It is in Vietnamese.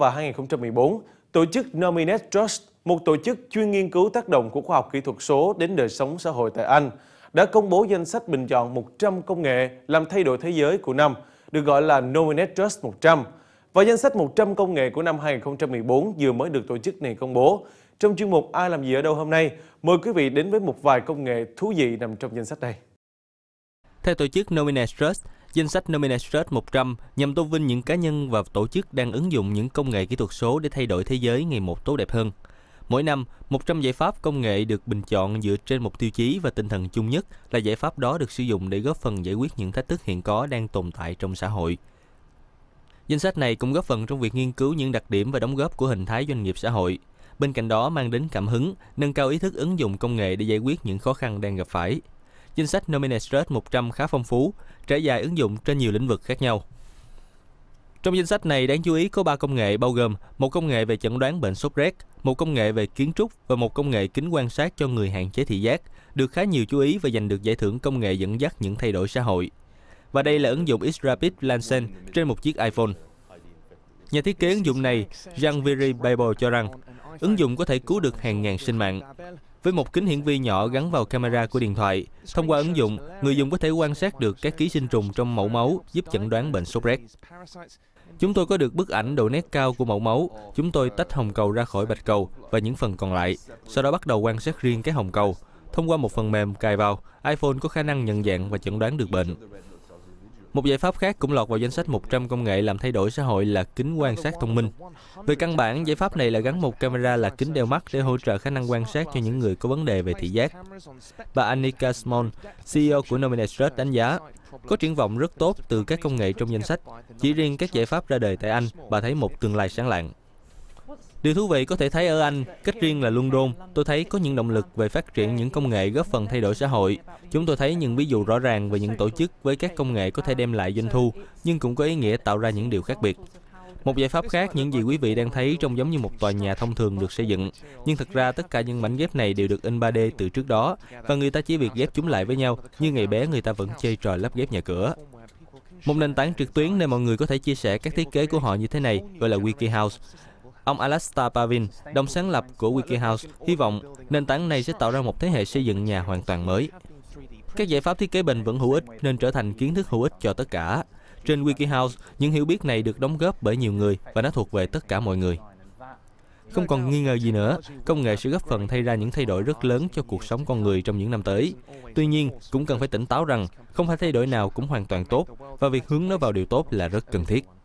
và 2014, tổ chức Nominate Trust, một tổ chức chuyên nghiên cứu tác động của khoa học kỹ thuật số đến đời sống xã hội tại Anh, đã công bố danh sách bình chọn 100 công nghệ làm thay đổi thế giới của năm, được gọi là Nominate Trust 100. Và danh sách 100 công nghệ của năm 2014 vừa mới được tổ chức này công bố. Trong chuyên mục Ai làm gì ở đâu hôm nay, mời quý vị đến với một vài công nghệ thú vị nằm trong danh sách này. Theo tổ chức Nominate Trust, Danh sách Nominated 100 nhằm tôn vinh những cá nhân và tổ chức đang ứng dụng những công nghệ kỹ thuật số để thay đổi thế giới ngày một tốt đẹp hơn. Mỗi năm, 100 giải pháp công nghệ được bình chọn dựa trên một tiêu chí và tinh thần chung nhất là giải pháp đó được sử dụng để góp phần giải quyết những thách thức hiện có đang tồn tại trong xã hội. Danh sách này cũng góp phần trong việc nghiên cứu những đặc điểm và đóng góp của hình thái doanh nghiệp xã hội. Bên cạnh đó mang đến cảm hứng, nâng cao ý thức ứng dụng công nghệ để giải quyết những khó khăn đang gặp phải. Danh sách Nominatrade 100 khá phong phú, trải dài ứng dụng trên nhiều lĩnh vực khác nhau. Trong danh sách này đáng chú ý có 3 công nghệ bao gồm một công nghệ về chẩn đoán bệnh sốt rét, một công nghệ về kiến trúc và một công nghệ kính quan sát cho người hạn chế thị giác, được khá nhiều chú ý và giành được giải thưởng công nghệ dẫn dắt những thay đổi xã hội. Và đây là ứng dụng X-Rapid Lansen trên một chiếc iPhone. Nhà thiết kế ứng dụng này, Jean-Viri Bible cho rằng, ứng dụng có thể cứu được hàng ngàn sinh mạng. Với một kính hiển vi nhỏ gắn vào camera của điện thoại, thông qua ứng dụng, người dùng có thể quan sát được các ký sinh trùng trong mẫu máu giúp chẩn đoán bệnh sốt rét. Chúng tôi có được bức ảnh độ nét cao của mẫu máu, chúng tôi tách hồng cầu ra khỏi bạch cầu và những phần còn lại, sau đó bắt đầu quan sát riêng cái hồng cầu. Thông qua một phần mềm cài vào, iPhone có khả năng nhận dạng và chẩn đoán được bệnh. Một giải pháp khác cũng lọt vào danh sách 100 công nghệ làm thay đổi xã hội là kính quan sát thông minh. Về căn bản, giải pháp này là gắn một camera là kính đeo mắt để hỗ trợ khả năng quan sát cho những người có vấn đề về thị giác. Bà Annika Small, CEO của Nominatrust đánh giá, có triển vọng rất tốt từ các công nghệ trong danh sách. Chỉ riêng các giải pháp ra đời tại Anh, bà thấy một tương lai sáng lạng. Điều thú vị có thể thấy ở Anh, cách riêng là London, tôi thấy có những động lực về phát triển những công nghệ góp phần thay đổi xã hội. Chúng tôi thấy những ví dụ rõ ràng về những tổ chức với các công nghệ có thể đem lại doanh thu, nhưng cũng có ý nghĩa tạo ra những điều khác biệt. Một giải pháp khác, những gì quý vị đang thấy trông giống như một tòa nhà thông thường được xây dựng. Nhưng thật ra tất cả những mảnh ghép này đều được in 3D từ trước đó, và người ta chỉ việc ghép chúng lại với nhau, như ngày bé người ta vẫn chơi trò lắp ghép nhà cửa. Một nền tảng trực tuyến nơi mọi người có thể chia sẻ các thiết kế của họ như thế này gọi là Wiki House. Ông Alastair Pavin, đồng sáng lập của WikiHouse, hy vọng nền tảng này sẽ tạo ra một thế hệ xây dựng nhà hoàn toàn mới. Các giải pháp thiết kế bền vững hữu ích nên trở thành kiến thức hữu ích cho tất cả. Trên WikiHouse, những hiểu biết này được đóng góp bởi nhiều người và nó thuộc về tất cả mọi người. Không còn nghi ngờ gì nữa, công nghệ sẽ góp phần thay ra những thay đổi rất lớn cho cuộc sống con người trong những năm tới. Tuy nhiên, cũng cần phải tỉnh táo rằng không phải thay đổi nào cũng hoàn toàn tốt và việc hướng nó vào điều tốt là rất cần thiết.